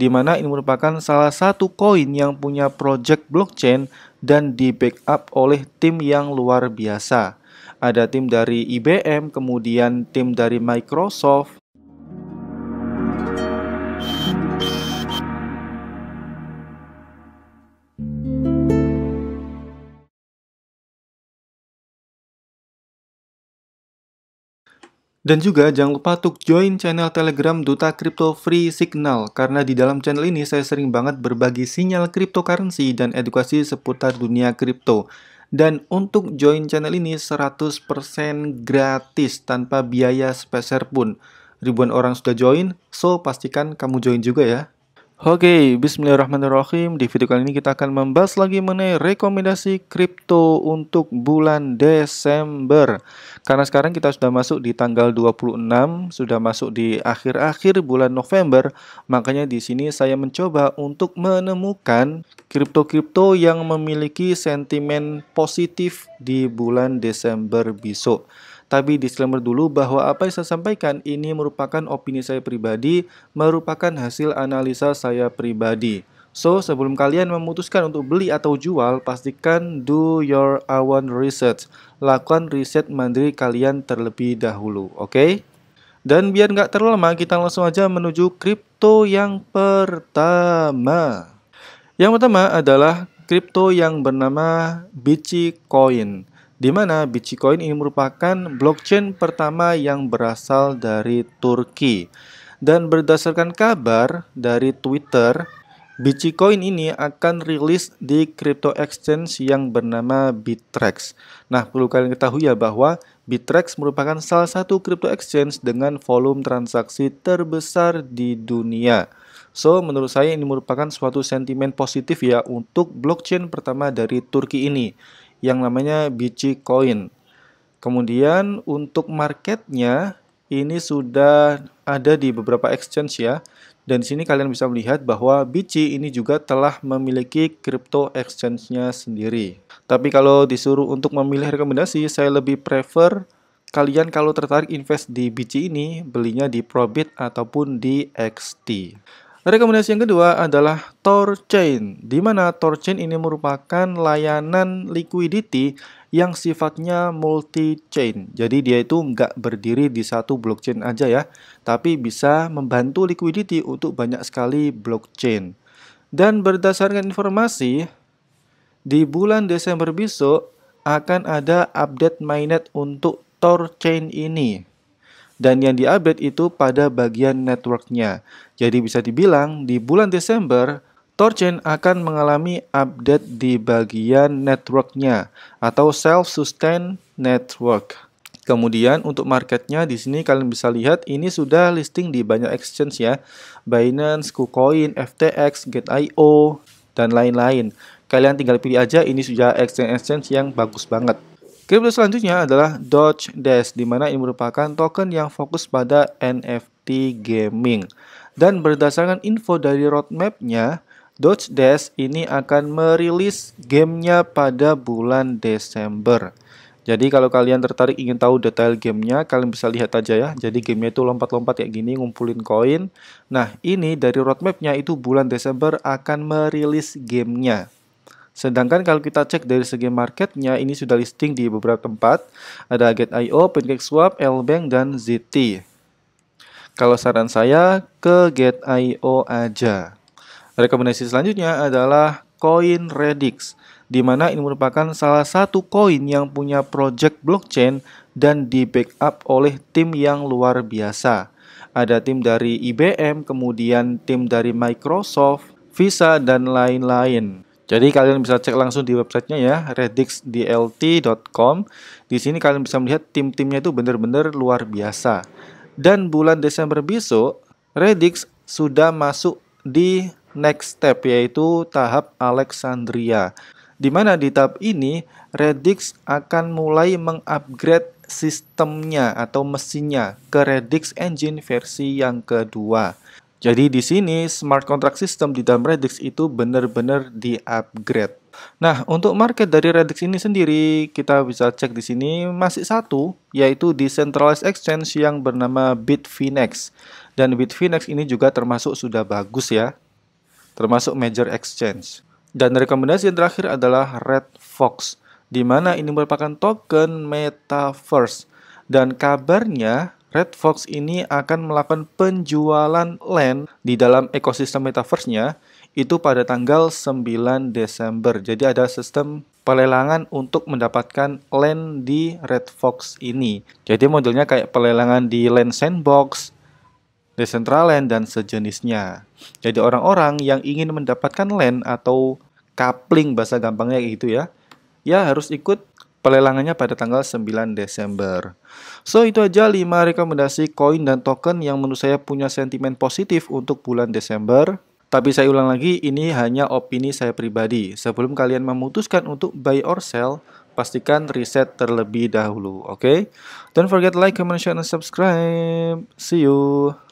di mana ini merupakan salah satu koin yang punya project blockchain dan di backup oleh tim yang luar biasa. Ada tim dari IBM, kemudian tim dari Microsoft, Dan juga jangan lupa untuk join channel Telegram Duta Crypto Free Signal karena di dalam channel ini saya sering banget berbagi sinyal cryptocurrency dan edukasi seputar dunia kripto. Dan untuk join channel ini 100% gratis tanpa biaya speser pun. Ribuan orang sudah join, so pastikan kamu join juga ya. Oke, okay, bismillahirrahmanirrahim. Di video kali ini kita akan membahas lagi mengenai rekomendasi kripto untuk bulan Desember. Karena sekarang kita sudah masuk di tanggal 26, sudah masuk di akhir-akhir bulan November, makanya di sini saya mencoba untuk menemukan kripto-kripto yang memiliki sentimen positif di bulan Desember besok. Tapi disclaimer dulu bahwa apa yang saya sampaikan ini merupakan opini saya pribadi, merupakan hasil analisa saya pribadi. So, sebelum kalian memutuskan untuk beli atau jual, pastikan do your own research. Lakukan riset mandiri kalian terlebih dahulu, oke? Okay? Dan biar nggak terlalu lama, kita langsung aja menuju kripto yang pertama. Yang pertama adalah kripto yang bernama Bitcoin. Coin di mana Bitcoin ini merupakan blockchain pertama yang berasal dari Turki. Dan berdasarkan kabar dari Twitter, Bitcoin ini akan rilis di crypto exchange yang bernama Bitrex. Nah, perlu kalian ketahui ya bahwa Bitrex merupakan salah satu crypto exchange dengan volume transaksi terbesar di dunia. So, menurut saya ini merupakan suatu sentimen positif ya untuk blockchain pertama dari Turki ini yang namanya biji Coin. Kemudian untuk marketnya ini sudah ada di beberapa exchange ya. Dan di sini kalian bisa melihat bahwa Bici ini juga telah memiliki crypto exchange-nya sendiri. Tapi kalau disuruh untuk memilih rekomendasi, saya lebih prefer kalian kalau tertarik invest di Bici ini, belinya di Probit ataupun di XT. Rekomendasi yang kedua adalah Torchain, di mana Torchain ini merupakan layanan liquidity yang sifatnya multi-chain. Jadi dia itu nggak berdiri di satu blockchain aja ya, tapi bisa membantu liquidity untuk banyak sekali blockchain. Dan berdasarkan informasi, di bulan Desember besok akan ada update mainnet untuk Torchain ini dan yang diupdate itu pada bagian networknya. Jadi bisa dibilang di bulan Desember, Torchain akan mengalami update di bagian networknya atau self-sustained network. Kemudian untuk marketnya di sini kalian bisa lihat ini sudah listing di banyak exchange ya, Binance, KuCoin, FTX, GetIO, dan lain-lain. Kalian tinggal pilih aja ini sudah exchange-exchange yang bagus banget. Kripto selanjutnya adalah Doge Dash, di mana ini merupakan token yang fokus pada NFT gaming. Dan berdasarkan info dari roadmapnya, Doge Dash ini akan merilis gamenya pada bulan Desember. Jadi kalau kalian tertarik ingin tahu detail gamenya, kalian bisa lihat aja ya. Jadi gamenya itu lompat-lompat kayak gini, ngumpulin koin. Nah ini dari roadmapnya itu bulan Desember akan merilis gamenya. Sedangkan kalau kita cek dari segi marketnya, ini sudah listing di beberapa tempat. Ada Get.io, PancakeSwap, Lbank, dan ZT. Kalau saran saya, ke Get.io aja. Rekomendasi selanjutnya adalah Coin Redix, di mana ini merupakan salah satu koin yang punya project blockchain dan di backup oleh tim yang luar biasa. Ada tim dari IBM, kemudian tim dari Microsoft, Visa, dan lain-lain. Jadi kalian bisa cek langsung di websitenya ya, redixdlt.com. Di sini kalian bisa melihat tim-timnya itu benar-benar luar biasa. Dan bulan Desember besok, Redix sudah masuk di next step yaitu tahap Alexandria. Di mana di tahap ini Redix akan mulai mengupgrade sistemnya atau mesinnya ke Redix Engine versi yang kedua. Jadi di sini smart contract system di dalam Redix itu benar-benar di-upgrade. Nah, untuk market dari Redix ini sendiri kita bisa cek di sini masih satu yaitu decentralized exchange yang bernama Bitfinex. Dan Bitfinex ini juga termasuk sudah bagus ya. Termasuk major exchange. Dan rekomendasi yang terakhir adalah Red Fox di mana ini merupakan token metaverse dan kabarnya Red Fox ini akan melakukan penjualan land di dalam ekosistem metaverse-nya itu pada tanggal 9 Desember. Jadi ada sistem pelelangan untuk mendapatkan land di Red Fox ini. Jadi modelnya kayak pelelangan di land sandbox, Decentraland, dan sejenisnya. Jadi orang-orang yang ingin mendapatkan land atau coupling bahasa gampangnya gitu ya, ya harus ikut Pelelangannya pada tanggal 9 Desember. So itu aja 5 rekomendasi koin dan token yang menurut saya punya sentimen positif untuk bulan Desember. Tapi saya ulang lagi, ini hanya opini saya pribadi. Sebelum kalian memutuskan untuk buy or sell, pastikan riset terlebih dahulu, oke? Okay? Don't forget like, comment, share, and subscribe. See you!